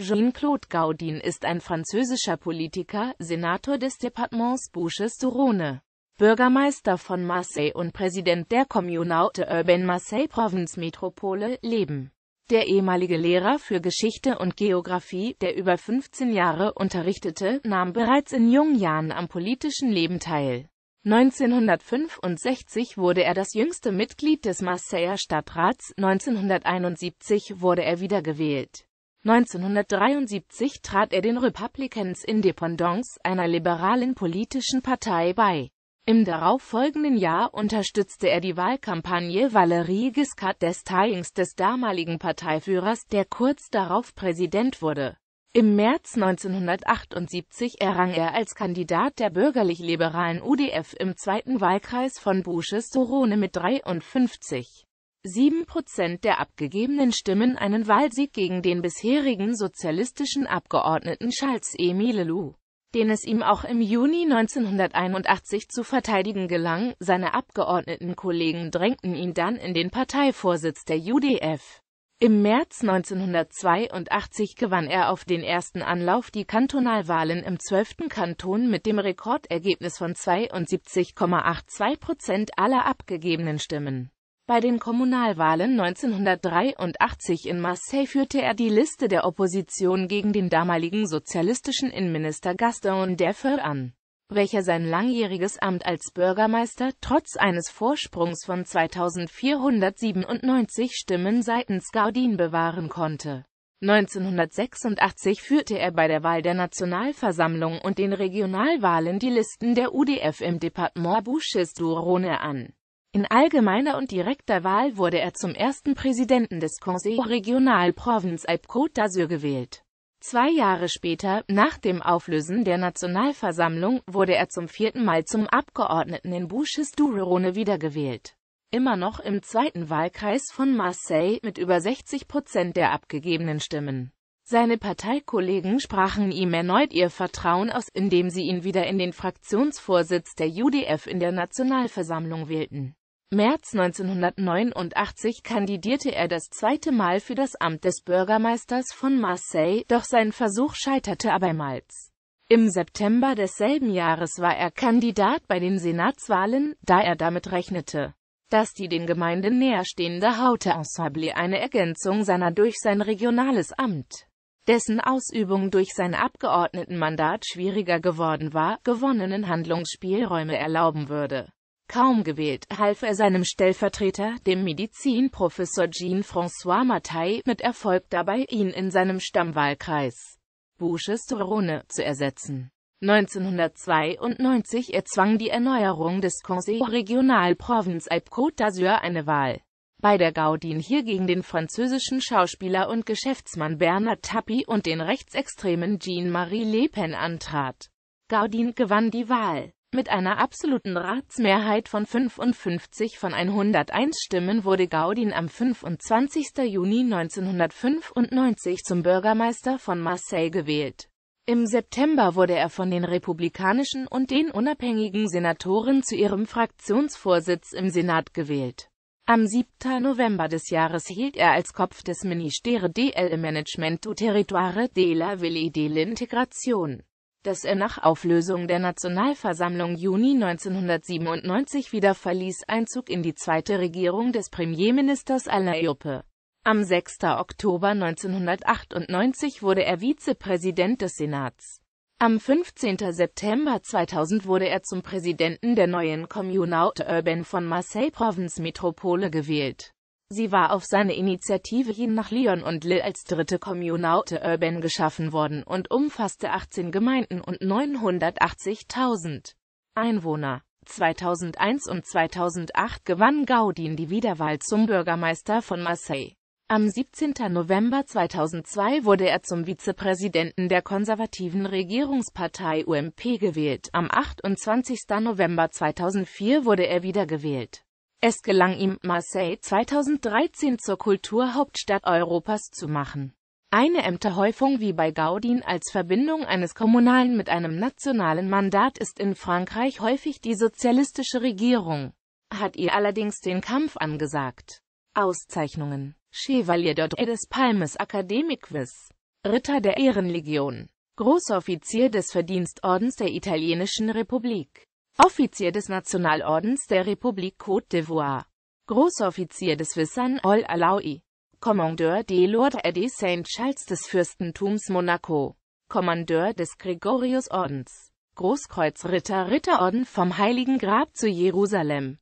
Jean-Claude Gaudin ist ein französischer Politiker, Senator des Departements Bouches-du-Rhône, Bürgermeister von Marseille und Präsident der Communauté de urbaine Marseille Province Metropole, Leben. Der ehemalige Lehrer für Geschichte und Geographie, der über 15 Jahre unterrichtete, nahm bereits in jungen Jahren am politischen Leben teil. 1965 wurde er das jüngste Mitglied des Marseiller Stadtrats, 1971 wurde er wiedergewählt. 1973 trat er den Republicans Independence, einer liberalen politischen Partei, bei. Im darauffolgenden Jahr unterstützte er die Wahlkampagne Valéry Giscard d'Estaings des damaligen Parteiführers, der kurz darauf Präsident wurde. Im März 1978 errang er als Kandidat der bürgerlich-liberalen UDF im zweiten Wahlkreis von Bouches-Sorone mit 53 7% der abgegebenen Stimmen einen Wahlsieg gegen den bisherigen sozialistischen Abgeordneten Charles Emile Lou, den es ihm auch im Juni 1981 zu verteidigen gelang. Seine Abgeordnetenkollegen drängten ihn dann in den Parteivorsitz der UDF. Im März 1982 gewann er auf den ersten Anlauf die Kantonalwahlen im 12. Kanton mit dem Rekordergebnis von 72,82 Prozent aller abgegebenen Stimmen. Bei den Kommunalwahlen 1983 in Marseille führte er die Liste der Opposition gegen den damaligen sozialistischen Innenminister Gaston Deffer an, welcher sein langjähriges Amt als Bürgermeister trotz eines Vorsprungs von 2497 Stimmen seitens Gaudin bewahren konnte. 1986 führte er bei der Wahl der Nationalversammlung und den Regionalwahlen die Listen der UDF im Departement Bouches du Rhône an in allgemeiner und direkter Wahl wurde er zum ersten Präsidenten des Conseil Regional Provence Alpes-Côte d'Azur gewählt. Zwei Jahre später, nach dem Auflösen der Nationalversammlung, wurde er zum vierten Mal zum Abgeordneten in Bouches-du-Rhône wiedergewählt. Immer noch im zweiten Wahlkreis von Marseille mit über 60 Prozent der abgegebenen Stimmen. Seine Parteikollegen sprachen ihm erneut ihr Vertrauen aus, indem sie ihn wieder in den Fraktionsvorsitz der UDF in der Nationalversammlung wählten. März 1989 kandidierte er das zweite Mal für das Amt des Bürgermeisters von Marseille, doch sein Versuch scheiterte abermals. Im September desselben Jahres war er Kandidat bei den Senatswahlen, da er damit rechnete, dass die den Gemeinden näherstehende Haute-Ensemble eine Ergänzung seiner durch sein regionales Amt, dessen Ausübung durch sein Abgeordnetenmandat schwieriger geworden war, gewonnenen Handlungsspielräume erlauben würde. Kaum gewählt, half er seinem Stellvertreter, dem Medizinprofessor Jean-François Mattei, mit Erfolg dabei, ihn in seinem Stammwahlkreis Bouches-Rhône zu ersetzen. 1992 erzwang die Erneuerung des Conseil Regional Province Alpes-Côte d'Azur eine Wahl bei der Gaudin hier gegen den französischen Schauspieler und Geschäftsmann Bernard Tapie und den rechtsextremen Jean-Marie Le Pen antrat. Gaudin gewann die Wahl. Mit einer absoluten Ratsmehrheit von 55 von 101 Stimmen wurde Gaudin am 25. Juni 1995 zum Bürgermeister von Marseille gewählt. Im September wurde er von den republikanischen und den unabhängigen Senatoren zu ihrem Fraktionsvorsitz im Senat gewählt. Am 7. November des Jahres hielt er als Kopf des Ministere del Management du Territoire de la Ville de l'Integration dass er nach Auflösung der Nationalversammlung Juni 1997 wieder verließ, Einzug in die zweite Regierung des Premierministers Alain Juppe. Am 6. Oktober 1998 wurde er Vizepräsident des Senats. Am 15. September 2000 wurde er zum Präsidenten der neuen Communauté Urban von Marseille Provinz Metropole gewählt. Sie war auf seine Initiative hin nach Lyon und Lille als dritte Communaute Urban geschaffen worden und umfasste 18 Gemeinden und 980.000 Einwohner. 2001 und 2008 gewann Gaudin die Wiederwahl zum Bürgermeister von Marseille. Am 17. November 2002 wurde er zum Vizepräsidenten der konservativen Regierungspartei UMP gewählt. Am 28. November 2004 wurde er wiedergewählt. Es gelang ihm, Marseille 2013 zur Kulturhauptstadt Europas zu machen. Eine Ämterhäufung wie bei Gaudin als Verbindung eines kommunalen mit einem nationalen Mandat ist in Frankreich häufig die sozialistische Regierung, hat ihr allerdings den Kampf angesagt. Auszeichnungen Chevalier d'Ordre des Palmes Academiquis Ritter der Ehrenlegion Großoffizier des Verdienstordens der Italienischen Republik Offizier des Nationalordens der Republik Côte d'Ivoire, Großoffizier des Wissan Ol Alaoui, Kommandeur des Lord Eddie Saint Charles des Fürstentums Monaco, Kommandeur des Gregorius Ordens. Großkreuzritter Ritterorden vom Heiligen Grab zu Jerusalem,